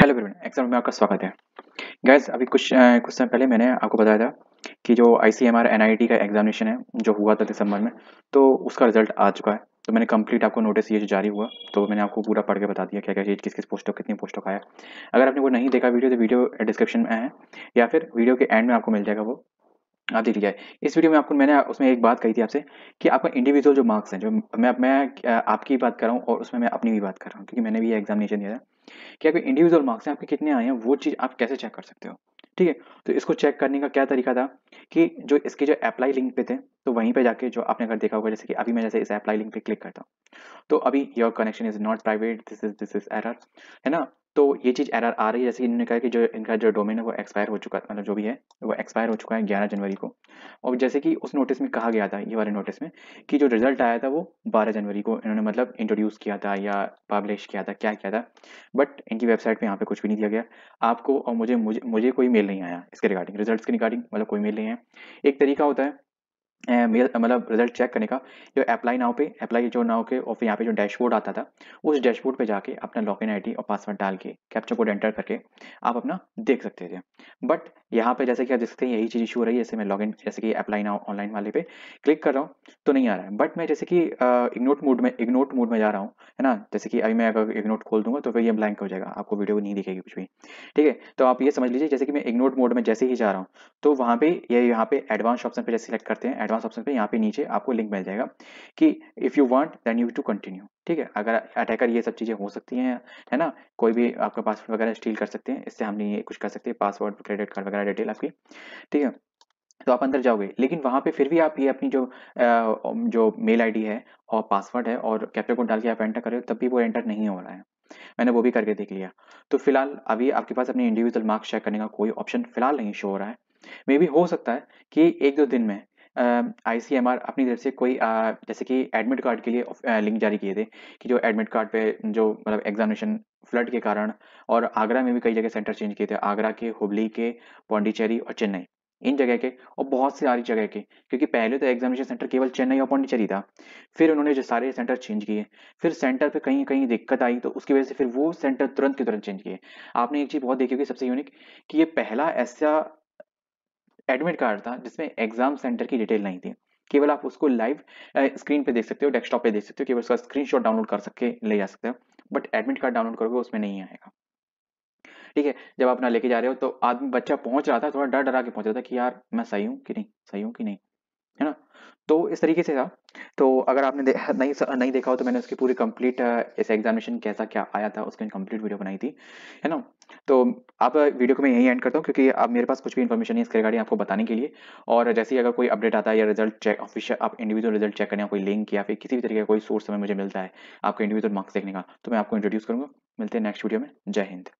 hello everyone exam में आपका स्वागत है गैस अभी कुछ आ, कुछ समय पहले मैंने आपको बताया था कि जो I C M R N I T का एग्जामिनेशन है जो हुआ था दिसंबर में तो उसका रिजल्ट आ चुका है तो मैंने कंप्लीट आपको नोटिस ये जो जारी हुआ तो मैंने आपको पूरा पढ़ के बता दिया क्या क्या चीज़ किस किस पोस्टों कितनी पोस्टों का आया अगर आपने वो नहीं देखा वीडियो तो वीडियो डिस्क्रिप्शन में है या फिर वीडियो के एंड में आपको मिल जाएगा वो आप देख लीजिए इस वीडियो में आपको मैंने उसमें एक बात कही थी आपसे कि आपका इंडिविजुअल जो मार्क्स हैं जो मैं मैं आपकी बात कर रहा हूँ और उसमें मैं अपनी भी बात कर रहा हूँ क्योंकि मैंने भी एग्जामिनेशन दिया था कि आपके इंडिविजुअल मार्क्स हैं आपके कितने आए हैं वो चीज़ आप कैसे चेक कर सकते हो ठीक है तो इसको चेक करने का क्या तरीका था कि जो इसके जो अप्लाई लिंक पे थे तो वहीं पे जाके जो आपने अगर देखा होगा जैसे कि अभी मैं जैसे इस अप्लाई लिंक पे क्लिक करता हूँ तो अभी your connection is not private this is this is error है ना तो ये चीज़ एरर आ रही है जैसे इन्होंने कहा कि जो इनका जो डोमेन है वो एक्सपायर हो चुका मतलब जो भी है वो एक्सपायर हो चुका है ग्यारह जनवरी को और जैसे कि उस नोटिस में कहा गया था ये वाले नोटिस में कि जो रिजल्ट आया था वो बारह जनवरी को इन्होंने मतलब इंट्रोड्यूस किया था या पब्लिश किया था क्या किया था बट इनकी वेबसाइट पर यहाँ पर कुछ भी नहीं दिया गया आपको और मुझे मुझे मुझे कोई मेल नहीं आया इसके रिगार्डिंग रिजल्ट के रिगार्डिंग मतलब कोई मेल नहीं आया एक तरीका होता है मेल मतलब रिजल्ट चेक करने का जो अप्लाई नाव पे अप्लाई जो नाव के और फिर यहाँ पे जो डैशबोर्ड आता था उस डैशबोर्ड पे जाके अपना इन आई और पासवर्ड डाल के कैप्चर कोड एंटर करके आप अपना देख सकते थे बट यहाँ पे जैसे कि आप देख सकते हैं यही चीज़ इशू हो रही है जैसे मैं लॉग इन जैसे कि अप्लाई नाव ऑनलाइन वाले पे क्लिक कर रहा हूँ तो नहीं आ रहा है बट मैं जैसे कि इग्नोट मोड में इग्नोट मोड में जा रहा हूँ है ना जैसे कि अभी मैं अगर इग्नोट खोल दूंगा तो फिर ये ब्लैंक हो जाएगा आपको वीडियो नहीं दिखेगी कुछ भी ठीक है तो आप ये समझ लीजिए जैसे कि मैं इग्नोट मोड में जैसे ही जा रहा हूँ तो वहाँ पे ये यहाँ पे एडवांस ऑप्शन पर जैसे सिलेक्ट करते हैं एडवांस ऑप्शन पे यहाँ पे नीचे आपको लिंक मिल जाएगा कि if you want then you to continue ठीक है अगर अटैकर ये सब चीज़ें हो सकती हैं है ना कोई भी आपका पासवर्ड वगैरह स्टील कर सकते हैं इससे हम ये कुछ कर सकते हैं पासवर्ड क्रेडिट कार्ड वगैरह डिटेल आपकी ठीक है तो आप अंदर जाओगे लेकिन वहाँ पे फिर भी आप ये अपनी जो आ, जो मेल आईडी है और पासवर्ड है और कैप्चर कोड डाल के आप एंटर कर रहे हो तब भी वो एंटर नहीं हो रहा है मैंने वो भी करके देख लिया तो फिलहाल अभी आपके पास अपने इंडिविजुअल मार्क्स चेक करने का कोई ऑप्शन फिलहाल नहीं शो हो रहा है मे भी हो सकता है कि एक दो दिन में आई अपनी तरफ से कोई आ, जैसे कि एडमिट कार्ड के लिए लिंक जारी किए थे कि जो एडमिट कार्ड पे जो मतलब एग्जामिनेशन फ्लड के कारण और आगरा में भी कई जगह सेंटर चेंज किए थे आगरा के हुबली के पौंडीचेरी और चेन्नई इन जगह के और बहुत सारी जगह के क्योंकि पहले तो एग्जामिनेशन सेंटर केवल चेन्नई और पौंडीचेरी था फिर उन्होंने जो सारे सेंटर चेंज किए फिर सेंटर पे कहीं कहीं दिक्कत आई तो उसकी वजह से फिर वो सेंटर तुरंत के तुरंत चेंज किए आपने एक चीज़ बहुत देखी होगी सबसे यूनिक कि ये पहला ऐसा एडमिट कार्ड था जिसमें एग्जाम सेंटर की डिटेल नहीं थी केवल आप उसको लाइव स्क्रीन पे देख सकते हो डेस्कटॉप पे देख सकते हो केवल उसका स्क्रीनशॉट डाउनलोड कर सके ले जा सकते हो बट एडमिट कार्ड डाउनलोड करोगे उसमें नहीं आएगा ठीक है जब आप अपना लेके जा रहे हो तो आदमी बच्चा पहुंच रहा था थोड़ा डर डरा के पहुंच रहा था कि यार मैं सही हूँ कि नहीं सही हूँ कि नहीं तो इस तरीके से था तो अगर आपने दे, नहीं नहीं देखा हो तो मैंने उसकी पूरी कंप्लीट इस एग्जामिनेशन कैसा क्या आया था उसकी कंप्लीट वीडियो बनाई थी है ना तो आप वीडियो को मैं यही एंड करता हूँ क्योंकि अब मेरे पास कुछ भी इन्फॉर्मेशन नहीं इसके रिगार्डिंग आपको बताने के लिए और जैसे ही अगर कोई अपडेट आता है या रिजल्ट चेक ऑफिशियल आप इंडिविजुअल रिजल्ट चेक करने का कोई लिंक या फिर किसी भी तरीके का कोई सोर्स हमें मुझे मिलता है आपको इंडिविजुअल मार्क्स देखने का तो मैं आपको इंट्रोड्यूस करूँगा मिलते हैं नेक्स्ट वीडियो में जय हिंद